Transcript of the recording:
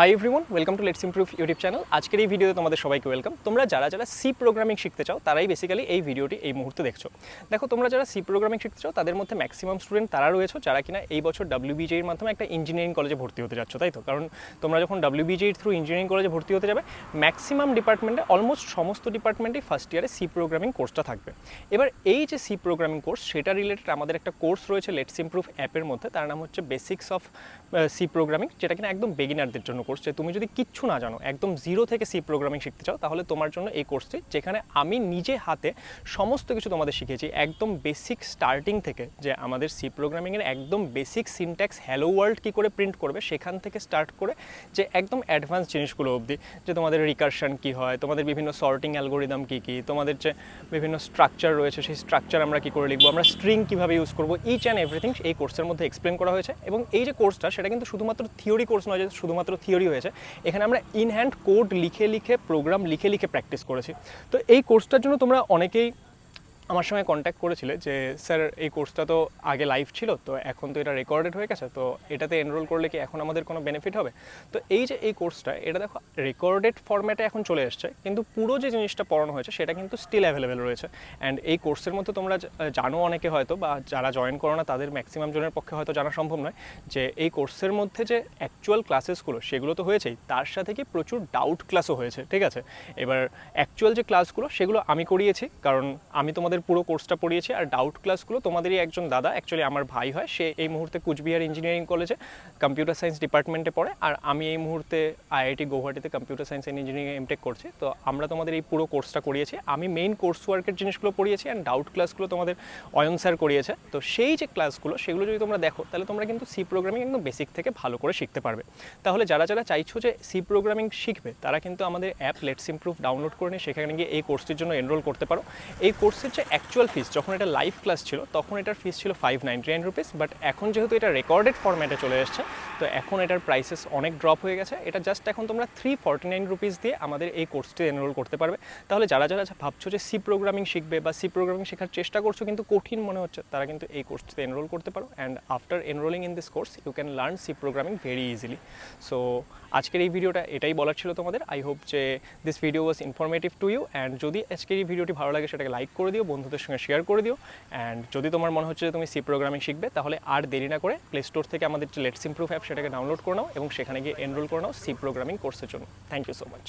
high everyone welcome to let's improve YouTube channel আজকের এই ভিডিওতে তোমাদের সবাইকে ওয়েলকাম তোমরা যারা যারা সি প্রোগ্রামিং শিখতে চাও তারাই বেসিক্যালি এই ভিডিওটি এই মুহূর্তে দেখছো দেখো তোমরা যারা সি প্রোগ্রামিং শিখতে চাও তাদের মধ্যে ম্যাক্সিমাম স্টুডেন্ট তারা রয়েছে যারা কিনা এই বছর ডাব্লিউবিজির মাধ্যমে একটা ইঞ্জিনিয়ারিং কলেজে ভর্তি হতে যাচ্ছ তাই তো কারণ তোমরা যখন এর থ্রু ইঞ্জিনিয়ারিং কলেজে ভর্তি হতে যাবে ম্যাক্সিমাম ডিপার্টমেন্টে অলমোস্ট সমস্ত ডিপার্টমেন্টেই ফার্স্ট ইয়ারে সি প্রোগ্রামিং কোর্সটা থাকবে এবার এই যে সি প্রোগ্রামিং কোর্স সেটা রিলেটেড আমাদের একটা কোর্স রয়েছে লেটস ইমপ্রুভ অ্যাপের মধ্যে তার নাম হচ্ছে বেসিক্স অফ সি প্রোগ্রামিং যেটা কিনা একদম বেগিনারদের জন্য কোর্স যে তুমি যদি কিচ্ছু না জানো একদম জিরো থেকে সি প্রোগ্রামিং শিখতে চাও তাহলে তোমার জন্য এই কোর্সটি যেখানে আমি নিজে হাতে সমস্ত কিছু তোমাদের শিখেছি একদম বেসিক স্টার্টিং থেকে যে আমাদের সি প্রোগ্রামিংয়ের একদম বেসিক সিনট্যাক্স হ্যালো ওয়ার্ল্ড কী করে প্রিন্ট করবে সেখান থেকে স্টার্ট করে যে একদম অ্যাডভান্স জিনিসগুলো অবধি যে তোমাদের রিকার্শন কী হয় তোমাদের বিভিন্ন সর্টিং অ্যালগোরিদম কী কী তোমাদের যে বিভিন্ন স্ট্রাকচার রয়েছে সেই স্ট্রাকচার আমরা কী করে লিখবো আমরা স্ট্রিং কীভাবে ইউজ করবো ইচ অ্যান্ড এভরিথিং এই কোর্সের মধ্যে এক্সপ্লেন করা হয়েছে এবং এই যে কোর্সটা সেটা কিন্তু শুধুমাত্র থিওরি কোর্স নয় যে শুধুমাত্র থিওরি থিওরি হয়েছে এখানে আমরা ইনহ্যান্ড কোড লিখে লিখে প্রোগ্রাম লিখে লিখে প্র্যাকটিস করেছি তো এই কোর্সটার জন্য তোমরা অনেকেই আমার সঙ্গে কন্ট্যাক্ট করেছিলে যে স্যার এই কোর্সটা তো আগে লাইভ ছিল তো এখন তো এটা রেকর্ডেড হয়ে গেছে তো এটাতে এনরোল করলে কি এখন আমাদের কোনো বেনিফিট হবে তো এই যে এই কোর্সটা এটা দেখো রেকর্ডেড ফর্ম্যাটে এখন চলে এসছে কিন্তু পুরো যে জিনিসটা পড়ানো হয়েছে সেটা কিন্তু স্টিল অ্যাভেলেবেল রয়েছে অ্যান্ড এই কোর্সের মধ্যে তোমরা জানো অনেকে হয়তো বা যারা জয়েন করো না তাদের ম্যাক্সিমাম জনের পক্ষে হয়তো জানা সম্ভব নয় যে এই কোর্সের মধ্যে যে অ্যাকচুয়াল ক্লাসেসগুলো সেগুলো তো হয়েছেই তার সাথে কি প্রচুর ডাউট ক্লাসও হয়েছে ঠিক আছে এবার অ্যাকচুয়াল যে ক্লাসগুলো সেগুলো আমি করিয়েছি কারণ আমি তোমাদের তোমাদের পুরো কোর্সটা পড়িয়েছে আর ডাউট ক্লাসগুলো তোমাদেরই একজন দাদা অ্যাকচুয়ালি আমার ভাই হয় সে এই মুহূর্তে কুচবিহার ইঞ্জিনিয়ারিং কলেজে কম্পিউটার সায়েন্স ডিপার্টমেন্টে পড়ে আর আমি এই মুহূর্তে IIT গৌহাটিতে computer science and engineering MTech করছি তো আমরা তোমাদের এই পুরো কোর্সটা করিয়েছি আমি মেইন কোর্স ওয়ার্কের জিনিসগুলো পড়িয়েছি অ্যান্ড ডাউট ক্লাসগুলো তোমাদের অয়ন স্যার করিয়েছে তো সেই যে ক্লাসগুলো সেগুলো যদি তোমরা দেখো তাহলে তোমরা কিন্তু সি প্রোগ্রামিং একদম বেসিক থেকে ভালো করে শিখতে পারবে তাহলে যারা যারা চাইছো যে সি প্রোগ্রামিং শিখবে তারা কিন্তু আমাদের অ্যাপ লেটস ইমপ্রুভ ডাউনলোড করে নিয়ে সেখানে গিয়ে এই কোর্সটির জন্য এনরোল করতে পারো এই কোর্সের যে অ্যাকচুয়াল ফিস যখন এটা লাইভ ক্লাস ছিল তখন এটার ফিস ছিল five ninety nine rupees but এখন যেহেতু এটা রেকর্ডেড ফর্ম্যাটে চলে এসছে তো এখন এটার প্রাইসেস অনেক ড্রপ হয়ে গেছে এটা জাস্ট এখন তোমরা থ্রি ফর্টি নাইন রুপিস দিয়ে আমাদের এই কোর্সটি এনরোল করতে পারবে তাহলে যারা যারা ভাবছো যে সি প্রোগ্রামিং শিখবে বা সি প্রোগ্রামিং শেখার চেষ্টা করছো কিন্তু কঠিন মনে হচ্ছে তারা কিন্তু এই কোর্সটিতে এনরোল করতে পারো and after enrolling in this course you can learn C programming very easily so আজকের এই ভিডিওটা এটাই বলার ছিল তোমাদের আই হোপ যে this video was informative to you and যদি আজকের এই ভিডিওটি ভালো লাগে সেটাকে লাইক করে দিও বন্ধুদের সঙ্গে শেয়ার করে দিও অ্যান্ড যদি তোমার মনে হচ্ছে যে তুমি সি প্রোগ্রামিং শিখবে তাহলে আর দেরি না করে প্লে স্টোর থেকে আমাদের যে লেটস ইমপ্রুভ অ্যাপ সেটাকে ডাউনলোড করে নাও এবং সেখানে গিয়ে এনরোল করে নাও সি প্রোগ্রামিং কোর্সের জন্য থ্যাংক ইউ সো মাচ